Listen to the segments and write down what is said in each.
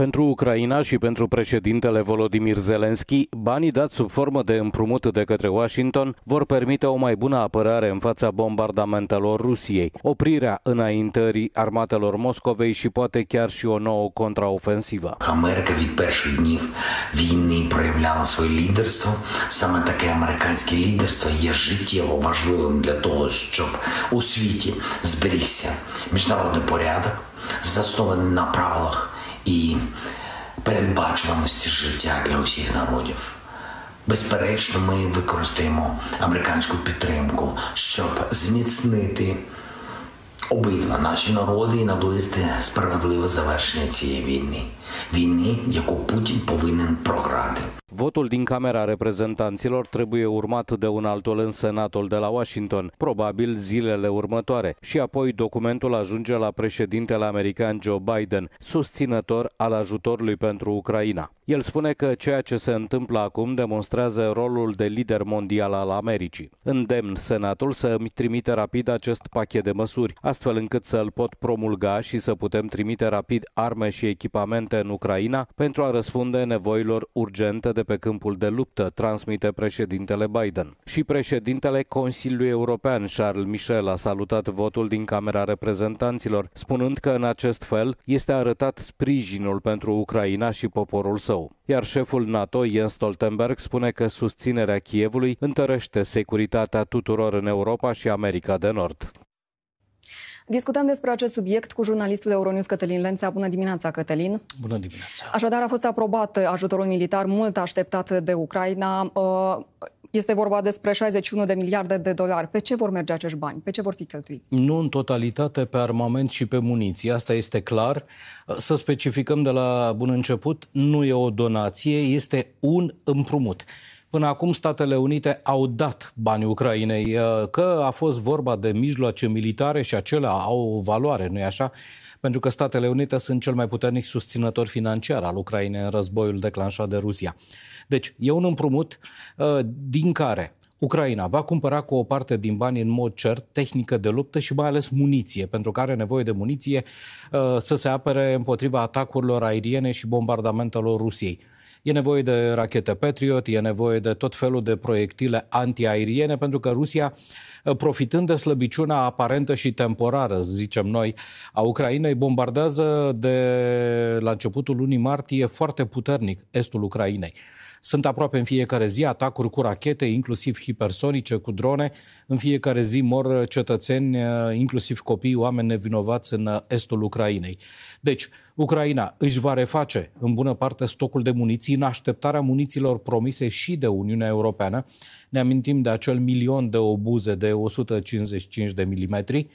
Pentru Ucraina și pentru președintele Volodimir Zelensky, banii dați sub formă de împrumut de către Washington vor permite o mai bună apărare în fața bombardamentelor Rusiei, oprirea înaintării armatelor Moscovei și poate chiar și o nouă contraofensivă. America від перших днів війни проявляла своє лідерство. Саме таке американське лідерство є життєво важливим для того, щоб у світі зберігся міжнародний порядок, заснований на правилах і передбачуваності життя для усіх народів. Безперечно, ми використаємо американську підтримку, щоб зміцнити обидва наші народи і наблизити справедливе завершення цієї війни, війни, яку Путін повинен програти. Votul din Camera Reprezentanților trebuie urmat de un altul în Senatul de la Washington, probabil zilele următoare, și apoi documentul ajunge la președintele american Joe Biden, susținător al ajutorului pentru Ucraina. El spune că ceea ce se întâmplă acum demonstrează rolul de lider mondial al Americii. Îndemn Senatul să îmi trimite rapid acest pachet de măsuri, astfel încât să îl pot promulga și să putem trimite rapid arme și echipamente în Ucraina pentru a răspunde nevoilor urgente de de pe câmpul de luptă, transmite președintele Biden. Și președintele Consiliului European, Charles Michel, a salutat votul din Camera Reprezentanților, spunând că în acest fel este arătat sprijinul pentru Ucraina și poporul său. Iar șeful NATO, Jens Stoltenberg, spune că susținerea Kievului întărește securitatea tuturor în Europa și America de Nord. Discutăm despre acest subiect cu jurnalistul Euronews Cătălin Lența. Bună dimineața, Cătălin! Bună dimineața! Așadar, a fost aprobat ajutorul militar mult așteptat de Ucraina. Uh, este vorba despre 61 de miliarde de dolari. Pe ce vor merge acești bani? Pe ce vor fi cheltuiți? Nu în totalitate pe armament și pe muniții, asta este clar. Uh, să specificăm de la bun început, nu e o donație, este un împrumut. Până acum Statele Unite au dat banii Ucrainei, uh, că a fost vorba de mijloace militare și acelea au o valoare, nu-i așa? Pentru că Statele Unite sunt cel mai puternic susținător financiar al Ucrainei în războiul declanșat de Rusia. Deci e un împrumut uh, din care Ucraina va cumpăra cu o parte din bani în mod cert tehnică de luptă și mai ales muniție, pentru că are nevoie de muniție uh, să se apere împotriva atacurilor aeriene și bombardamentelor Rusiei. E nevoie de rachete Patriot, e nevoie de tot felul de proiectile antiaeriene, pentru că Rusia, ă, profitând de slăbiciunea aparentă și temporară, zicem noi, a Ucrainei, bombardează de la începutul lunii martie foarte puternic estul Ucrainei. Sunt aproape în fiecare zi atacuri cu rachete, inclusiv hipersonice, cu drone. În fiecare zi mor uh, cetățeni, uh, inclusiv copii, oameni nevinovați în uh, estul Ucrainei. Deci, Ucraina își va reface în bună parte stocul de muniții în așteptarea munițiilor promise și de Uniunea Europeană. Ne amintim de acel milion de obuze de 155 de milimetri,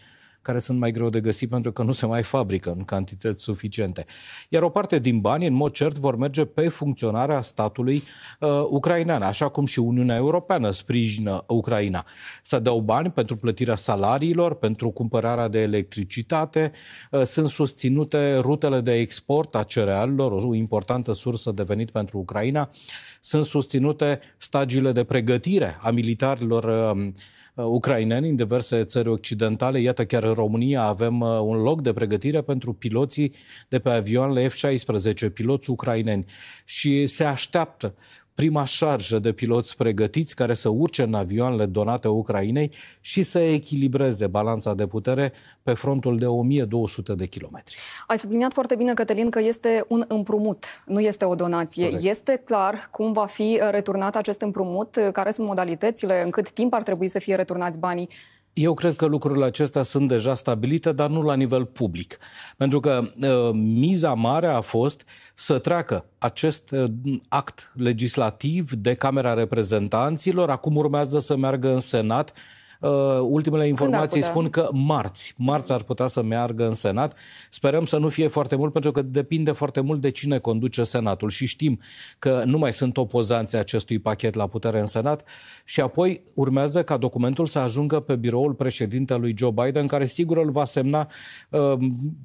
care sunt mai greu de găsit pentru că nu se mai fabrică în cantități suficiente. Iar o parte din bani, în mod cert, vor merge pe funcționarea statului uh, ucrainean, așa cum și Uniunea Europeană sprijină Ucraina. Să dau bani pentru plătirea salariilor, pentru cumpărarea de electricitate, uh, sunt susținute rutele de export a cerealelor, o importantă sursă de venit pentru Ucraina, sunt susținute stagiile de pregătire a militarilor uh, Uh, ucraineni în diverse țări occidentale. Iată, chiar în România avem uh, un loc de pregătire pentru piloții de pe avioanele F-16, piloți ucraineni. Și se așteaptă prima șarjă de piloți pregătiți care să urce în avioanele donate Ucrainei și să echilibreze balanța de putere pe frontul de 1200 de kilometri. Ai subliniat foarte bine, Cătălin, că este un împrumut, nu este o donație. Corect. Este clar cum va fi returnat acest împrumut, care sunt modalitățile, în cât timp ar trebui să fie returnați banii. Eu cred că lucrurile acestea sunt deja stabilite, dar nu la nivel public. Pentru că uh, miza mare a fost să treacă acest uh, act legislativ de Camera Reprezentanților, acum urmează să meargă în Senat Uh, ultimele informații spun că marți. Marți ar putea să meargă în Senat. Sperăm să nu fie foarte mult, pentru că depinde foarte mult de cine conduce Senatul. Și știm că nu mai sunt opozanții acestui pachet la putere în Senat. Și apoi urmează ca documentul să ajungă pe biroul președintelui Joe Biden, care sigur îl va semna, uh,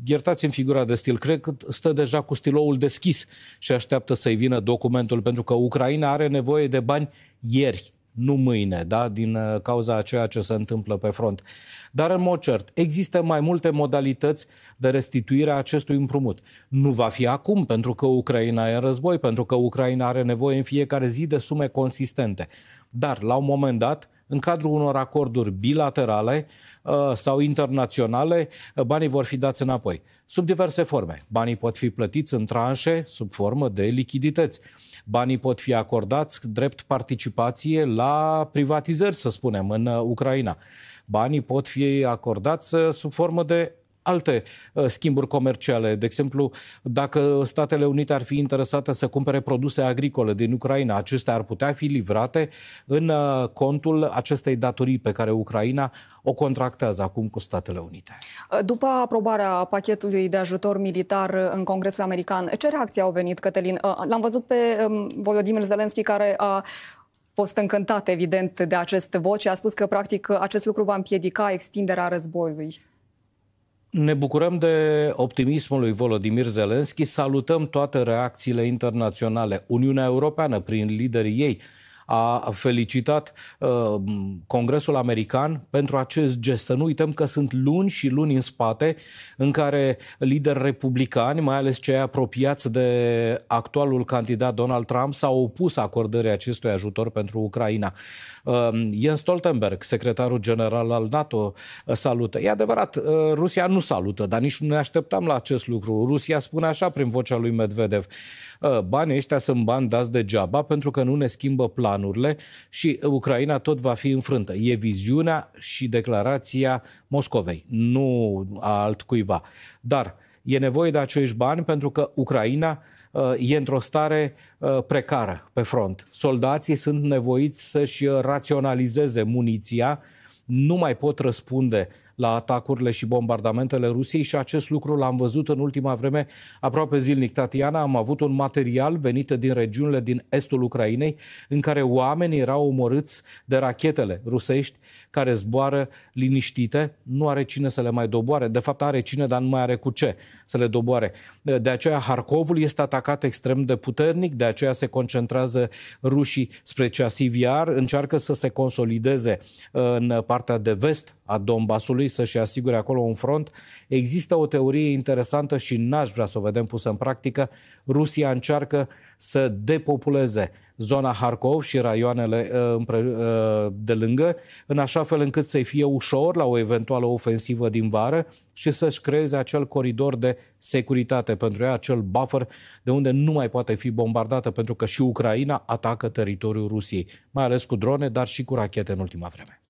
iertați în figura de stil, cred că stă deja cu stiloul deschis și așteaptă să-i vină documentul, pentru că Ucraina are nevoie de bani ieri nu mâine, da? din uh, cauza a ceea ce se întâmplă pe front. Dar, în mod cert, există mai multe modalități de restituire a acestui împrumut. Nu va fi acum, pentru că Ucraina e în război, pentru că Ucraina are nevoie în fiecare zi de sume consistente. Dar, la un moment dat, în cadrul unor acorduri bilaterale uh, sau internaționale, uh, banii vor fi dați înapoi. Sub diverse forme. Banii pot fi plătiți în tranșe, sub formă de lichidități. Banii pot fi acordați drept participație la privatizări, să spunem, în uh, Ucraina. Banii pot fi acordați sub formă de alte uh, schimburi comerciale. De exemplu, dacă Statele Unite ar fi interesate să cumpere produse agricole din Ucraina, acestea ar putea fi livrate în uh, contul acestei datorii pe care Ucraina o contractează acum cu Statele Unite. Uh, după aprobarea pachetului de ajutor militar în Congresul American, ce reacții au venit, Cătălin? L-am văzut pe um, Volodymyr Zelensky care a fost încântat, evident, de acest vot și a spus că, practic, acest lucru va împiedica extinderea războiului. Ne bucurăm de optimismul lui Volodimir Zelenski, salutăm toate reacțiile internaționale. Uniunea Europeană, prin liderii ei, a felicitat uh, Congresul American pentru acest gest. Să nu uităm că sunt luni și luni în spate în care lideri republicani, mai ales cei apropiați de actualul candidat Donald Trump, s-au opus acordării acestui ajutor pentru Ucraina. Uh, Jens Stoltenberg, secretarul general al NATO, uh, salută. E adevărat, uh, Rusia nu salută, dar nici nu ne așteptam la acest lucru. Rusia spune așa prin vocea lui Medvedev. Uh, banii ăștia sunt bani dați degeaba pentru că nu ne schimbă planul planurile și Ucraina tot va fi înfrântă. E viziunea și declarația Moscovei, nu a altcuiva. Dar e nevoie de acești bani pentru că Ucraina uh, e într-o stare uh, precară pe front. Soldații sunt nevoiți să-și raționalizeze muniția, nu mai pot răspunde la atacurile și bombardamentele Rusiei și acest lucru l-am văzut în ultima vreme aproape zilnic. Tatiana, am avut un material venit din regiunile din estul Ucrainei în care oamenii erau omorâți de rachetele rusești care zboară liniștite, nu are cine să le mai doboare. De fapt are cine, dar nu mai are cu ce să le doboare. De aceea Harcovul este atacat extrem de puternic, de aceea se concentrează rușii spre Ceasiviar, încearcă să se consolideze în partea de vest a Donbasului, să-și asigure acolo un front. Există o teorie interesantă și n-aș vrea să o vedem pusă în practică. Rusia încearcă să depopuleze zona Harkov și raioanele uh, uh, de lângă, în așa fel încât să-i fie ușor la o eventuală ofensivă din vară și să-și creeze acel coridor de securitate pentru ea, acel buffer de unde nu mai poate fi bombardată, pentru că și Ucraina atacă teritoriul Rusiei, mai ales cu drone, dar și cu rachete în ultima vreme.